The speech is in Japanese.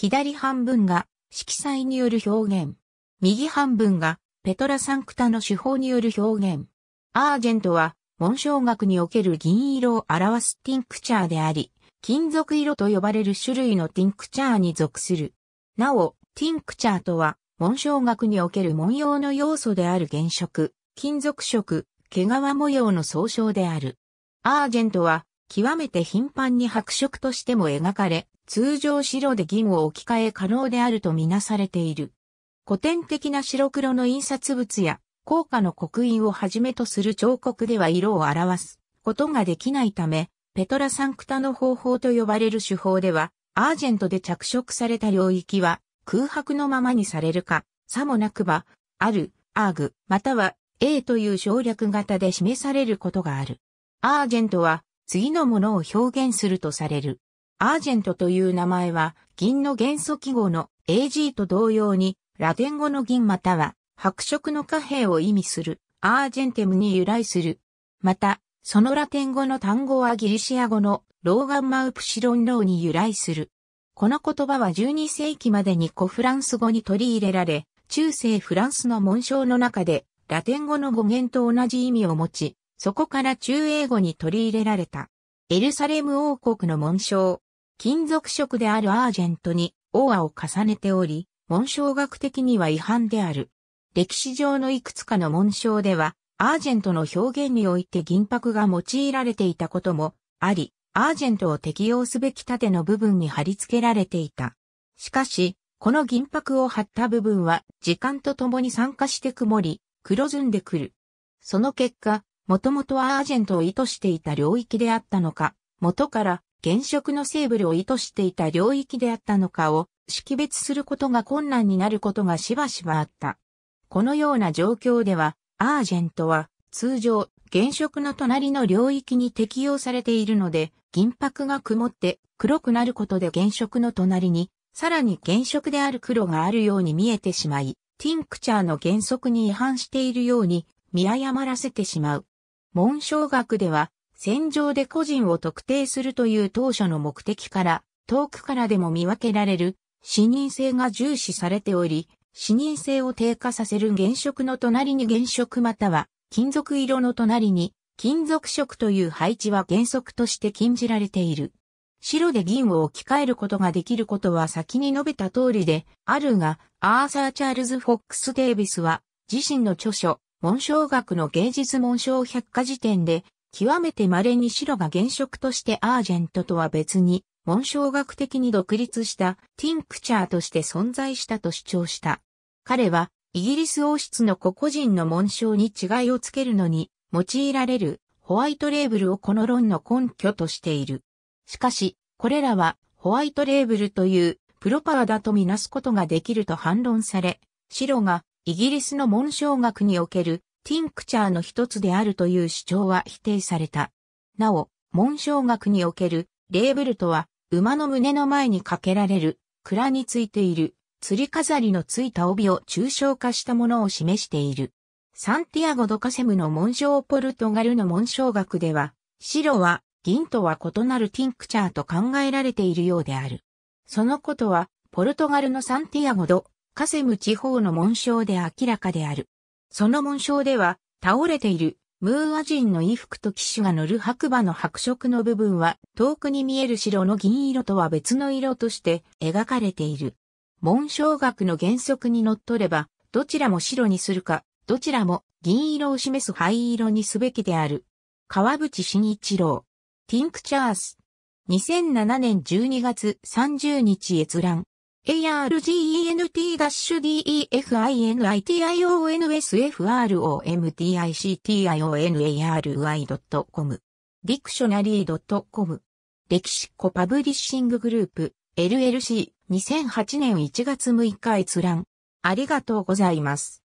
左半分が色彩による表現。右半分がペトラ・サンクタの手法による表現。アージェントは紋章学における銀色を表すティンクチャーであり、金属色と呼ばれる種類のティンクチャーに属する。なお、ティンクチャーとは、紋章学における文様の要素である原色、金属色、毛皮模様の総称である。アージェントは、極めて頻繁に白色としても描かれ、通常白で銀を置き換え可能であるとみなされている。古典的な白黒の印刷物や、硬貨の刻印をはじめとする彫刻では色を表すことができないため、ペトラサンクタの方法と呼ばれる手法では、アージェントで着色された領域は空白のままにされるか、さもなくば、ある、アーグ、または A という省略型で示されることがある。アージェントは次のものを表現するとされる。アージェントという名前は、銀の元素記号の AG と同様に、ラテン語の銀または、白色の貨幣を意味する、アージェンテムに由来する。また、そのラテン語の単語はギリシア語のローガンマウプシロンローに由来する。この言葉は12世紀までに古フランス語に取り入れられ、中世フランスの紋章の中でラテン語の語源と同じ意味を持ち、そこから中英語に取り入れられた。エルサレム王国の紋章。金属色であるアージェントにオーアを重ねており、紋章学的には違反である。歴史上のいくつかの紋章では、アージェントの表現において銀箔が用いられていたこともあり、アージェントを適用すべき盾の部分に貼り付けられていた。しかし、この銀箔を貼った部分は時間とともに酸化して曇り、黒ずんでくる。その結果、もともとアージェントを意図していた領域であったのか、元から原色のセーブルを意図していた領域であったのかを識別することが困難になることがしばしばあった。このような状況では、アージェントは通常原色の隣の領域に適用されているので、銀箔が曇って黒くなることで原色の隣に、さらに原色である黒があるように見えてしまい、ティンクチャーの原則に違反しているように見誤らせてしまう。紋章学では、戦場で個人を特定するという当初の目的から、遠くからでも見分けられる、視認性が重視されており、視認性を低下させる原色の隣に原色または、金属色の隣に、金属色という配置は原則として禁じられている。白で銀を置き換えることができることは先に述べた通りであるが、アーサー・チャールズ・フォックス・デイビスは自身の著書、紋章学の芸術紋章百科辞典で、極めて稀に白が原色としてアージェントとは別に、紋章学的に独立したティンクチャーとして存在したと主張した。彼は、イギリス王室の個々人の紋章に違いをつけるのに、用いられるホワイトレーブルをこの論の根拠としている。しかし、これらはホワイトレーブルというプロパーだとみなすことができると反論され、白がイギリスの紋章学におけるティンクチャーの一つであるという主張は否定された。なお、紋章学におけるレーブルとは、馬の胸の前にかけられる、蔵についている、釣り飾りのついた帯を抽象化したものを示している。サンティアゴ・ドカセムの紋章ポルトガルの紋章学では、白は銀とは異なるティンクチャーと考えられているようである。そのことは、ポルトガルのサンティアゴ・ドカセム地方の紋章で明らかである。その紋章では、倒れているムーア人の衣服と騎手が乗る白馬の白色の部分は、遠くに見える白の銀色とは別の色として描かれている。紋章学の原則に則れば、どちらも白にするか、どちらも銀色を示す灰色にすべきである。川淵新一郎。ティンクチャース。2007年12月30日閲覧。a r g e n t d e f i n i t i o n s f r o m t i c o n a i c c o m ディクショナリー .com 歴史コパブリッシンググループ LLC2008 年1月6日閲覧ありがとうございます。